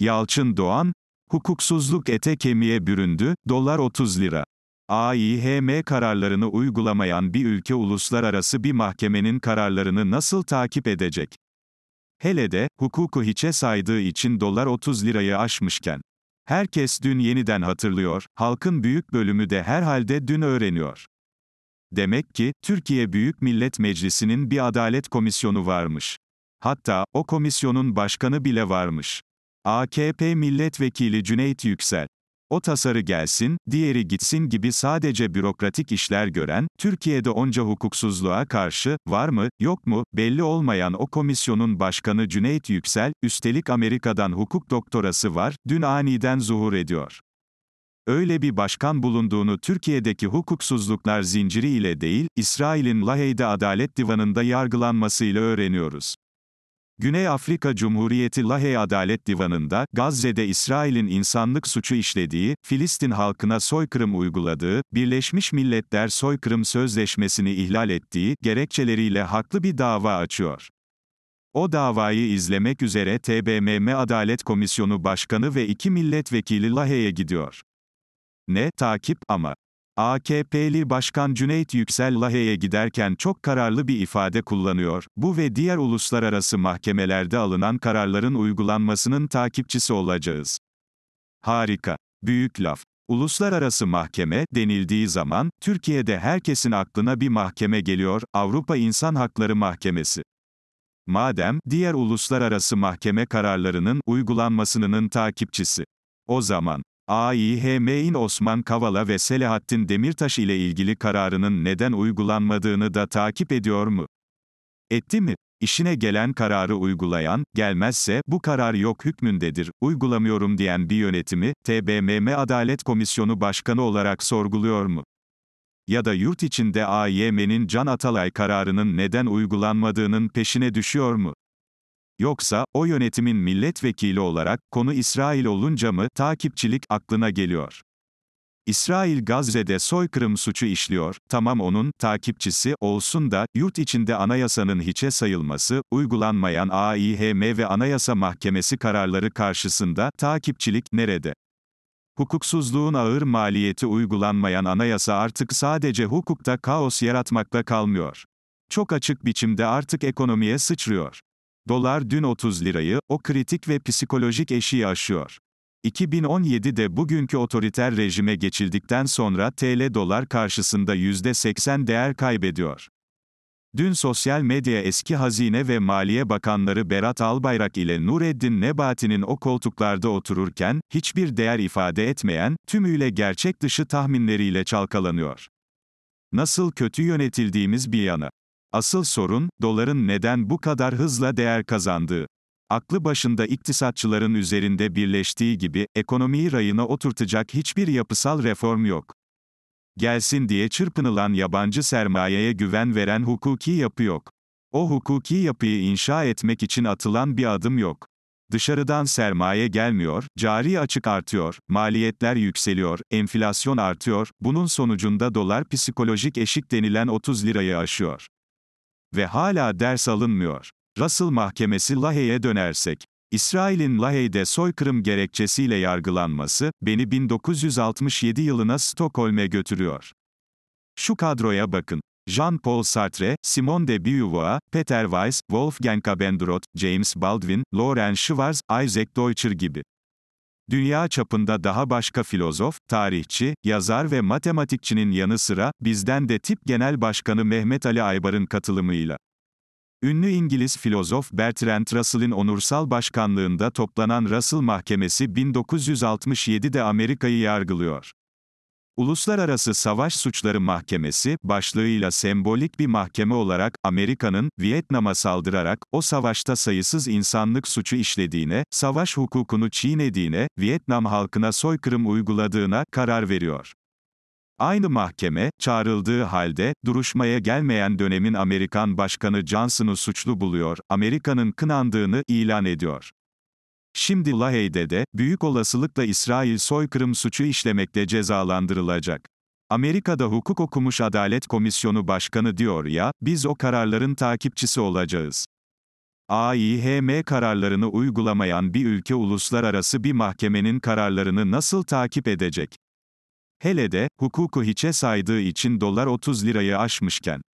Yalçın Doğan, hukuksuzluk ete kemiğe büründü, dolar 30 lira. AİHM kararlarını uygulamayan bir ülke uluslararası bir mahkemenin kararlarını nasıl takip edecek? Hele de, hukuku hiçe saydığı için dolar 30 lirayı aşmışken. Herkes dün yeniden hatırlıyor, halkın büyük bölümü de herhalde dün öğreniyor. Demek ki, Türkiye Büyük Millet Meclisi'nin bir adalet komisyonu varmış. Hatta, o komisyonun başkanı bile varmış. AKP Milletvekili Cüneyt Yüksel. O tasarı gelsin, diğeri gitsin gibi sadece bürokratik işler gören, Türkiye'de onca hukuksuzluğa karşı, var mı, yok mu, belli olmayan o komisyonun başkanı Cüneyt Yüksel, üstelik Amerika'dan hukuk doktorası var, dün aniden zuhur ediyor. Öyle bir başkan bulunduğunu Türkiye'deki hukuksuzluklar zinciri ile değil, İsrail'in Lahey'de Adalet Divanı'nda yargılanmasıyla öğreniyoruz. Güney Afrika Cumhuriyeti Lahey Adalet Divanı'nda, Gazze'de İsrail'in insanlık suçu işlediği, Filistin halkına soykırım uyguladığı, Birleşmiş Milletler Soykırım Sözleşmesi'ni ihlal ettiği gerekçeleriyle haklı bir dava açıyor. O davayı izlemek üzere TBMM Adalet Komisyonu Başkanı ve iki milletvekili Lahey'e gidiyor. Ne takip ama AKP'li Başkan Cüneyt Yüksel Lahey'e giderken çok kararlı bir ifade kullanıyor. Bu ve diğer uluslararası mahkemelerde alınan kararların uygulanmasının takipçisi olacağız. Harika. Büyük laf. Uluslararası mahkeme denildiği zaman Türkiye'de herkesin aklına bir mahkeme geliyor, Avrupa İnsan Hakları Mahkemesi. Madem diğer uluslararası mahkeme kararlarının uygulanmasının takipçisi o zaman AİHM'in Osman Kavala ve Selahattin Demirtaş ile ilgili kararının neden uygulanmadığını da takip ediyor mu? Etti mi? İşine gelen kararı uygulayan, gelmezse bu karar yok hükmündedir, uygulamıyorum diyen bir yönetimi, TBMM Adalet Komisyonu Başkanı olarak sorguluyor mu? Ya da yurt içinde AYM'nin Can Atalay kararının neden uygulanmadığının peşine düşüyor mu? Yoksa, o yönetimin milletvekili olarak, konu İsrail olunca mı, takipçilik, aklına geliyor. İsrail Gazze'de soykırım suçu işliyor, tamam onun, takipçisi, olsun da, yurt içinde anayasanın hiçe sayılması, uygulanmayan AİHM ve Anayasa Mahkemesi kararları karşısında, takipçilik, nerede? Hukuksuzluğun ağır maliyeti uygulanmayan anayasa artık sadece hukukta kaos yaratmakla kalmıyor. Çok açık biçimde artık ekonomiye sıçrıyor. Dolar dün 30 lirayı, o kritik ve psikolojik eşiği aşıyor. 2017'de bugünkü otoriter rejime geçildikten sonra TL dolar karşısında %80 değer kaybediyor. Dün sosyal medya eski Hazine ve Maliye Bakanları Berat Albayrak ile Nureddin Nebati'nin o koltuklarda otururken, hiçbir değer ifade etmeyen, tümüyle gerçek dışı tahminleriyle çalkalanıyor. Nasıl kötü yönetildiğimiz bir yana. Asıl sorun, doların neden bu kadar hızla değer kazandığı. Aklı başında iktisatçıların üzerinde birleştiği gibi, ekonomiyi rayına oturtacak hiçbir yapısal reform yok. Gelsin diye çırpınılan yabancı sermayeye güven veren hukuki yapı yok. O hukuki yapıyı inşa etmek için atılan bir adım yok. Dışarıdan sermaye gelmiyor, cari açık artıyor, maliyetler yükseliyor, enflasyon artıyor, bunun sonucunda dolar psikolojik eşik denilen 30 lirayı aşıyor ve hala ders alınmıyor. Russell mahkemesi Lahey'e dönersek, İsrail'in Lahey'de soykırım gerekçesiyle yargılanması, beni 1967 yılına Stockholm'e götürüyor. Şu kadroya bakın. Jean-Paul Sartre, Simone de Beauvoir, Peter Weiss, Wolfgang Abendroth, James Baldwin, Lauren Schwarz, Isaac Deutscher gibi. Dünya çapında daha başka filozof, tarihçi, yazar ve matematikçinin yanı sıra, bizden de Tip Genel Başkanı Mehmet Ali Aybar'ın katılımıyla. Ünlü İngiliz filozof Bertrand Russell'in onursal başkanlığında toplanan Russell Mahkemesi 1967'de Amerika'yı yargılıyor. Uluslararası Savaş Suçları Mahkemesi, başlığıyla sembolik bir mahkeme olarak, Amerika'nın, Vietnam'a saldırarak, o savaşta sayısız insanlık suçu işlediğine, savaş hukukunu çiğnediğine, Vietnam halkına soykırım uyguladığına, karar veriyor. Aynı mahkeme, çağrıldığı halde, duruşmaya gelmeyen dönemin Amerikan Başkanı Johnson'u suçlu buluyor, Amerika'nın kınandığını ilan ediyor. Şimdi Lahey'de de, büyük olasılıkla İsrail soykırım suçu işlemekle cezalandırılacak. Amerika'da hukuk okumuş Adalet Komisyonu Başkanı diyor ya, biz o kararların takipçisi olacağız. AİHM kararlarını uygulamayan bir ülke uluslararası bir mahkemenin kararlarını nasıl takip edecek? Hele de, hukuku hiçe saydığı için dolar 30 lirayı aşmışken.